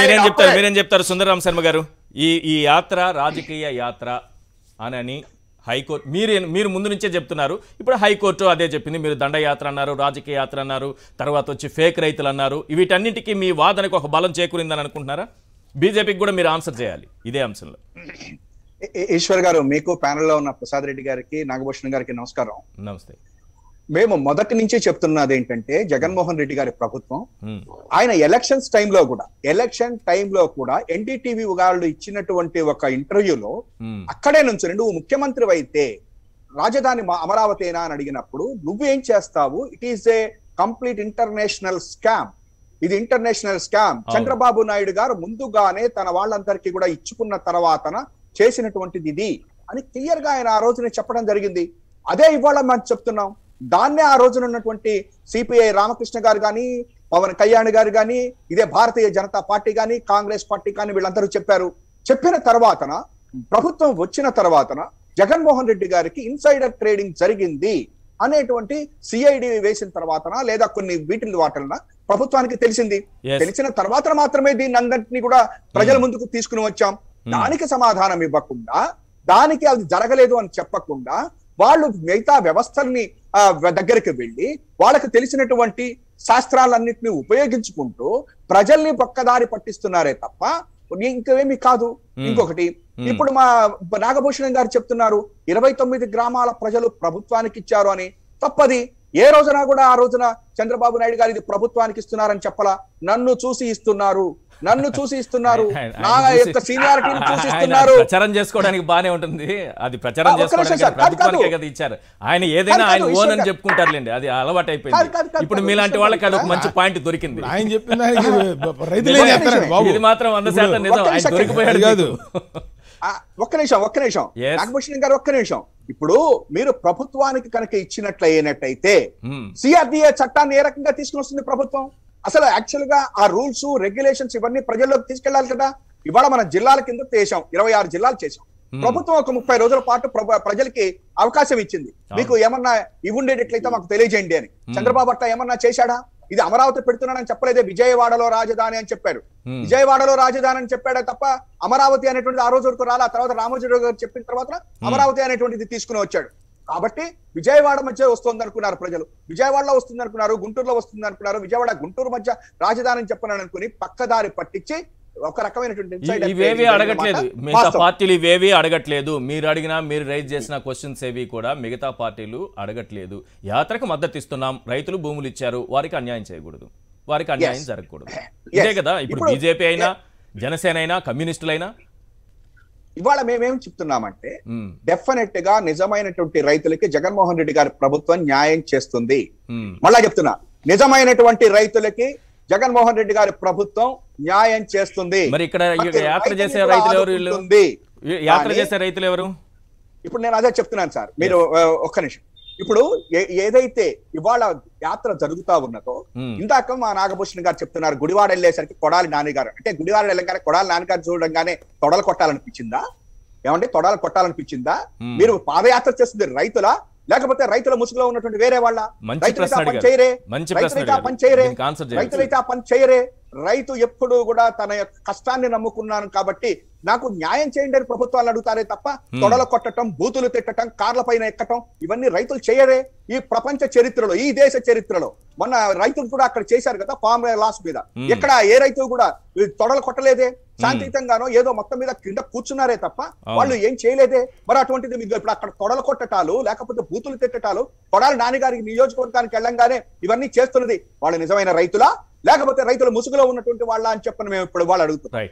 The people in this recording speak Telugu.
మీరేం చెప్తారు మీరేం చెప్తారు సుందరరాం శర్మ గారు ఈ ఈ యాత్ర రాజకీయ యాత్ర అని హైకోర్టు మీరు మీరు ముందు నుంచే చెప్తున్నారు ఇప్పుడు హైకోర్టు అదే చెప్పింది మీరు దండయాత్ర అన్నారు రాజకీయ యాత్ర అన్నారు తర్వాత వచ్చి ఫేక్ రైతులు అన్నారు వీటన్నిటికీ మీ వాదనకు ఒక బలం చేకూరిందని అనుకుంటున్నారా బీజేపీకి కూడా మీరు ఆన్సర్ చేయాలి ఇదే అంశంలో ఈశ్వర్ గారు మీకు ప్యానెల్లో ఉన్న ప్రసాద్ రెడ్డి గారికి నాగభూషణ్ గారికి నమస్కారం నమస్తే మేము మొదటి నుంచే చెప్తున్నది ఏంటంటే జగన్మోహన్ రెడ్డి గారి ప్రభుత్వం ఆయన ఎలక్షన్స్ టైంలో కూడా ఎలక్షన్ టైంలో కూడా ఎన్డీటీవీ వాళ్ళు ఇచ్చినటువంటి ఒక ఇంటర్వ్యూలో అక్కడే నుంచి నువ్వు ముఖ్యమంత్రి అయితే రాజధాని అమరావతినా అని అడిగినప్పుడు నువ్వేం చేస్తావు it is a complete international scam ఇది ఇంటర్నేషనల్ స్కామ్ చంద్రబాబు నాయుడు గారు ముందుగానే తన వాళ్ళందరికీ కూడా ఇచ్చుకున్న తర్వాతన చేసినటువంటిది ఇది అని క్లియర్ గా ఆయన ఆ రోజున చెప్పడం జరిగింది అదే ఇవాళ మనం చెప్తున్నాం దాన్నే ఆ రోజున ఉన్నటువంటి సిపిఐ రామకృష్ణ గారు కానీ పవన్ కళ్యాణ్ గారు కానీ ఇదే భారతీయ జనతా పార్టీ కానీ కాంగ్రెస్ పార్టీ కానీ వీళ్ళందరూ చెప్పారు చెప్పిన తర్వాతన ప్రభుత్వం వచ్చిన తర్వాతన జగన్మోహన్ రెడ్డి గారికి ఇన్సైడర్ ట్రేడింగ్ జరిగింది అనేటువంటి సిఐడి వేసిన తర్వాతన లేదా కొన్ని వీటిల వాటన ప్రభుత్వానికి తెలిసింది తెలిసిన తర్వాత మాత్రమే దీన్ని అందరినీ కూడా ప్రజల hmm. ముందుకు తీసుకుని వచ్చాం hmm. దానికి సమాధానం ఇవ్వకుండా దానికి అది జరగలేదు అని చెప్పకుండా వాళ్ళు మిగతా వ్యవస్థల్ని దగ్గరికి వెళ్ళి వాళ్ళకి తెలిసినటువంటి శాస్త్రాలన్నింటినీ ఉపయోగించుకుంటూ ప్రజల్ని పక్కదారి పట్టిస్తున్నారే తప్ప ఇంకేమీ కాదు ఇంకొకటి ఇప్పుడు మా నాగభూషణం గారు చెప్తున్నారు ఇరవై తొమ్మిది గ్రామాల ప్రజలు ప్రభుత్వానికి ఇచ్చారు అని తప్పది ఏ రోజున కూడా ఆ రోజున చంద్రబాబు నాయుడు గారు ఇది ప్రభుత్వానికి ఇస్తున్నారని చెప్పలా నన్ను చూసి ఇస్తున్నారు నన్ను చూసి ఇస్తున్నారు నా యొక్క సీనియారిటీ చూసి ఇస్తున్నారు ప్రచారం చేసుకోవడానికి బానే ఉంటుంది అది ప్రచారం చేసుకోవడానికి ఇచ్చారు ఆయన ఏదైనా ఆయన ఓన్ అని చెప్పుకుంటారులేండి అది అలవాటు అయిపోయింది ఇప్పుడు మీలాంటి వాళ్ళకి అది ఒక మంచి పాయింట్ దొరికింది ఆయన చెప్పింది ఇది మాత్రం వంద శాతం నిజం ఆయన దొరికిపోయాడు కాదు ఒక్క నిమిషం ఒక్క నిమిషం నాగభూషణ్ గారు ఒక్క నిమిషం ఇప్పుడు మీరు ప్రభుత్వానికి కనుక ఇచ్చినట్లయినట్టయితే hmm. సిఆర్డిఏ చట్టాన్ని ఏ రకంగా తీసుకుని వస్తుంది ప్రభుత్వం అసలు యాక్చువల్ గా ఆ రూల్స్ రెగ్యులేషన్స్ ఇవన్నీ ప్రజల్లోకి తీసుకెళ్లాలి కదా ఇవాళ మన జిల్లాల కింద చేసాం ఇరవై ఆరు జిల్లాలు చేశాం ప్రభుత్వం ఒక ముప్పై రోజుల పాటు ప్రజలకి అవకాశం ఇచ్చింది మీకు ఏమన్నా ఇవ్వండేటట్లయితే మాకు తెలియజేయండి అని చంద్రబాబు అట్లా ఏమన్నా చేశాడా ఇది అమరావతి పెడుతున్నానని చెప్పలేదే విజయవాడలో రాజధాని అని చెప్పాడు విజయవాడలో రాజధాని అని చెప్పాడే తప్ప అమరావతి అనేటువంటిది ఆ రోజు వరకు రాలా తర్వాత రామోజీరావు గారు చెప్పిన తర్వాత అమరావతి అనేటువంటిది తీసుకుని వచ్చాడు కాబట్టి విజయవాడ మధ్య వస్తుంది అనుకున్నారు ప్రజలు విజయవాడలో వస్తుంది అనుకున్నారు గుంటూరులో వస్తుంది అనుకున్నారు విజయవాడ గుంటూరు మధ్య రాజధాని చెప్పనని అనుకుని పక్కదారి పట్టించి ఒక రకమైనటువంటి అడగట్లేదు పార్టీలు ఇవేవి అడగట్లేదు మీరు అడిగినా మీరు రైజ్ చేసిన క్వశ్చన్స్ ఏవి కూడా మిగతా పార్టీలు అడగట్లేదు యాత్రకు మద్దతు ఇస్తున్నాం రైతులు భూములు ఇచ్చారు వారికి అన్యాయం చేయకూడదు వారికి అన్యాయం జరగకూడదు ఇదే కదా ఇప్పుడు బీజేపీ అయినా జనసేన అయినా కమ్యూనిస్టులైనా ఇవాళ మేమేం చెప్తున్నామంటే డెఫినెట్ గా నిజమైనటువంటి రైతులకి జగన్మోహన్ రెడ్డి గారి ప్రభుత్వం న్యాయం చేస్తుంది మళ్ళా చెప్తున్నా నిజమైనటువంటి రైతులకి జగన్మోహన్ రెడ్డి గారి ప్రభుత్వం న్యాయం చేస్తుంది మరి ఇక్కడ యాత్ర చేసే రైతులు ఎవరు యాత్ర చేసే రైతులు ఎవరు ఇప్పుడు నేను అదే చెప్తున్నాను సార్ మీరు ఒక్క నిమిషం ఇప్పుడు ఏదైతే ఇవాళ యాత్ర జరుగుతా ఉన్నదో ఇందాక మా నాగభూషణ్ గారు చెప్తున్నారు గుడివాడ వెళ్ళేసరికి కొడాలి నాన్నగారు అంటే గుడివాడ వెళ్ళగానే కొడాలి నాన్నగారు చూడంగానే తొడలు కొట్టాలనిపించిందా ఏమంటే తొడాలు కొట్టాలనిపించిందా మీరు పాదయాత్ర చేస్తుంది రైతుల లేకపోతే రైతుల ముసుగులో ఉన్నటువంటి వేరే వాళ్ళ రైతులైతే చేయరే రైతులైతే ఆ పని చేయరే రైతులైతే ఆ పని చేయరే రైతు ఎప్పుడు కూడా తన కష్టాన్ని నమ్ముకున్నాను కాబట్టి నాకు న్యాయం చేయండి అని ప్రభుత్వాలు అడుగుతారే తప్ప తొడలు కొట్టడం బూతులు తిట్టడం కార్ల పైన ఎక్కటం ఇవన్నీ రైతులు చేయరే ఈ ప్రపంచ చరిత్రలో ఈ దేశ చరిత్రలో మొన్న రైతులు కూడా అక్కడ చేశారు కదా ఫామ్ లాస్ మీద ఎక్కడ ఏ రైతు కూడా తొడలు కొట్టలేదే శాంతియుతంగానో ఏదో మొత్తం మీద కింద కూర్చున్నారే తప్ప వాళ్ళు ఏం చేయలేదే మరి అటువంటిది మీరు ఇప్పుడు అక్కడ తొడలు కొట్టటాలు లేకపోతే బూతులు తిట్టటాలు కొడాలి నాన్నగారికి నియోజకవర్గానికి వెళ్ళంగానే ఇవన్నీ చేస్తున్నది వాళ్ళు నిజమైన రైతులా లేకపోతే రైతులు ముసుగులో ఉన్నటువంటి వాళ్ళ అని చెప్పని మేము ఇప్పుడు వాళ్ళు అడుగుతున్నాం